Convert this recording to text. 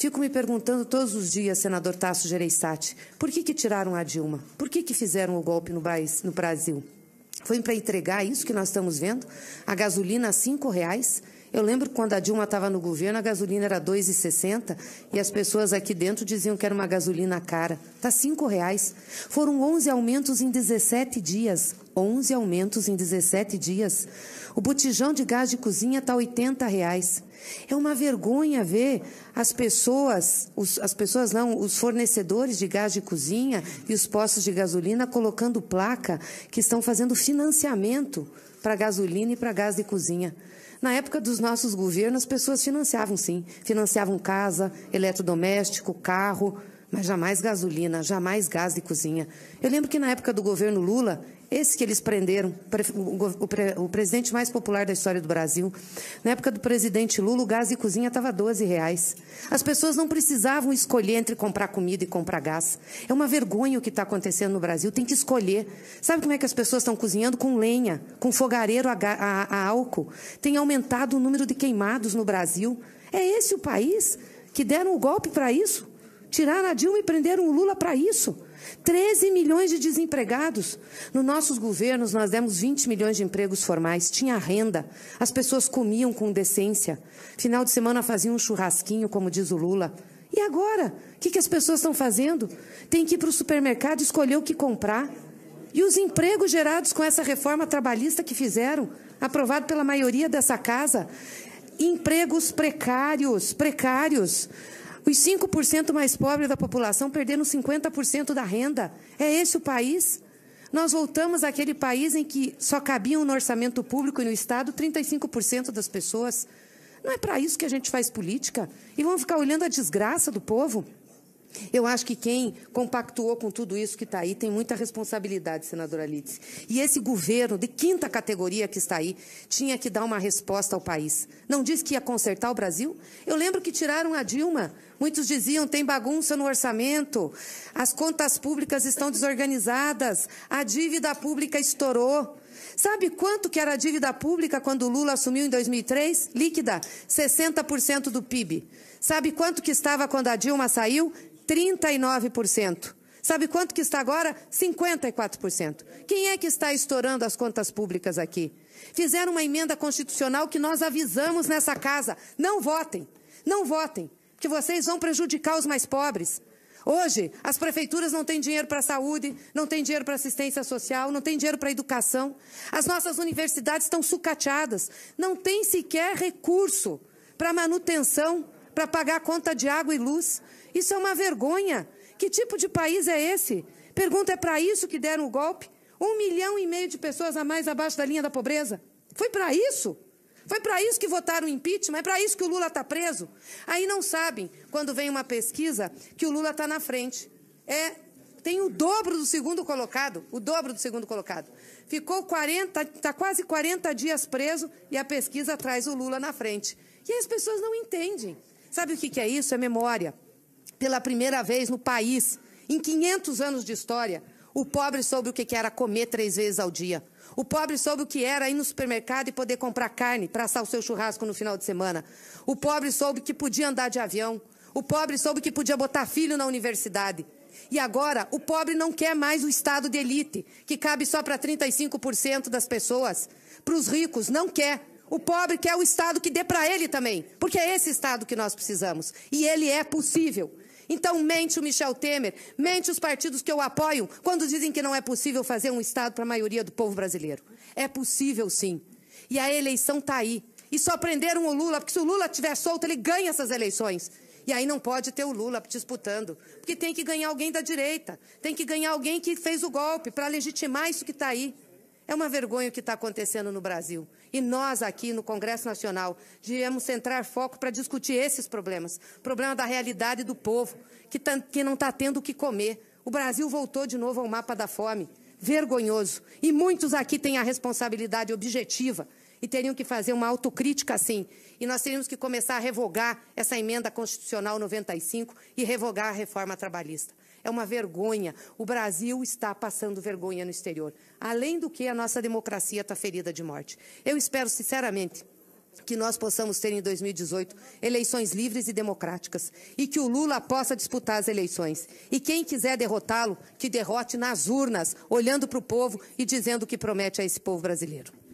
Fico me perguntando todos os dias, senador Tasso Gereissati, por que, que tiraram a Dilma? Por que, que fizeram o golpe no, no Brasil? Foi para entregar isso que nós estamos vendo? A gasolina a cinco reais? Eu lembro quando a Dilma estava no governo, a gasolina era 2,60 e as pessoas aqui dentro diziam que era uma gasolina cara. Está cinco reais. Foram 11 aumentos em 17 dias. 11 aumentos em 17 dias. O botijão de gás de cozinha está R$ reais. É uma vergonha ver as pessoas, os, as pessoas não, os fornecedores de gás de cozinha e os postos de gasolina colocando placa que estão fazendo financiamento para gasolina e para gás de cozinha. Na época dos nossos governos, as pessoas financiavam sim, financiavam casa, eletrodoméstico, carro mas jamais gasolina, jamais gás de cozinha. Eu lembro que na época do governo Lula, esse que eles prenderam, o, presidente mais popular da história do Brasil, na época do presidente Lula, o gás de cozinha estava 12 reais. As pessoas não precisavam escolher entre comprar comida e comprar gás. É uma vergonha o que está acontecendo no Brasil, tem que escolher. Sabe como é que as pessoas estão cozinhando? Com lenha, com fogareiro a, a, a álcool. Tem aumentado o número de queimados no Brasil. É esse o país que deram o golpe para isso? Tiraram a Dilma e prenderam o Lula para isso. 13 milhões de desempregados. Nos nossos governos, nós demos 20 milhões de empregos formais, tinha renda, as pessoas comiam com decência. Final de semana faziam um churrasquinho, como diz o Lula. E agora? O que, que as pessoas estão fazendo? Tem que ir para o supermercado escolher o que comprar. E os empregos gerados com essa reforma trabalhista que fizeram, aprovado pela maioria dessa casa, empregos precários, precários. Os 5% mais pobres da população perderam 50% da renda. É esse o país? Nós voltamos àquele país em que só cabiam no orçamento público e no Estado 35% das pessoas. Não é para isso que a gente faz política. E vão ficar olhando a desgraça do povo? Eu acho que quem compactuou com tudo isso que está aí tem muita responsabilidade, senadora Lides. E esse governo de quinta categoria que está aí tinha que dar uma resposta ao país. Não disse que ia consertar o Brasil? Eu lembro que tiraram a Dilma Muitos diziam: tem bagunça no orçamento, as contas públicas estão desorganizadas, a dívida pública estourou. Sabe quanto que era a dívida pública quando o Lula assumiu em 2003? Líquida, 60% do PIB. Sabe quanto que estava quando a Dilma saiu? 39%. Sabe quanto que está agora? 54%. Quem é que está estourando as contas públicas aqui? Fizeram uma emenda constitucional que nós avisamos nessa casa. Não votem. Não votem que vocês vão prejudicar os mais pobres. Hoje, as prefeituras não têm dinheiro para a saúde, não têm dinheiro para assistência social, não têm dinheiro para a educação. As nossas universidades estão sucateadas, não tem sequer recurso para manutenção, para pagar a conta de água e luz. Isso é uma vergonha. Que tipo de país é esse? Pergunta, é para isso que deram o golpe? Um milhão e meio de pessoas a mais abaixo da linha da pobreza? Foi para isso? Foi para isso que votaram o impeachment, é para isso que o Lula está preso. Aí não sabem, quando vem uma pesquisa, que o Lula está na frente. É, tem o dobro do segundo colocado, o dobro do segundo colocado. Ficou 40, está quase 40 dias preso e a pesquisa traz o Lula na frente. E as pessoas não entendem. Sabe o que, que é isso? É memória. Pela primeira vez no país, em 500 anos de história, o pobre soube o que era comer três vezes ao dia. O pobre soube o que era ir no supermercado e poder comprar carne para assar o seu churrasco no final de semana. O pobre soube que podia andar de avião. O pobre soube que podia botar filho na universidade. E agora, o pobre não quer mais o estado de elite, que cabe só para 35% das pessoas. Para os ricos, não quer. O pobre quer o Estado que dê para ele também, porque é esse Estado que nós precisamos. E ele é possível. Então mente o Michel Temer, mente os partidos que eu apoio quando dizem que não é possível fazer um Estado para a maioria do povo brasileiro. É possível sim. E a eleição está aí. E só prenderam o Lula, porque se o Lula estiver solto, ele ganha essas eleições. E aí não pode ter o Lula disputando, porque tem que ganhar alguém da direita, tem que ganhar alguém que fez o golpe para legitimar isso que está aí. É uma vergonha o que está acontecendo no Brasil. E nós, aqui no Congresso Nacional, devemos centrar foco para discutir esses problemas. problema da realidade do povo, que, tá, que não está tendo o que comer. O Brasil voltou de novo ao mapa da fome. Vergonhoso. E muitos aqui têm a responsabilidade objetiva e teriam que fazer uma autocrítica, sim. E nós teríamos que começar a revogar essa emenda constitucional 95 e revogar a reforma trabalhista. É uma vergonha. O Brasil está passando vergonha no exterior. Além do que, a nossa democracia está ferida de morte. Eu espero, sinceramente, que nós possamos ter em 2018 eleições livres e democráticas e que o Lula possa disputar as eleições. E quem quiser derrotá-lo, que derrote nas urnas, olhando para o povo e dizendo o que promete a esse povo brasileiro.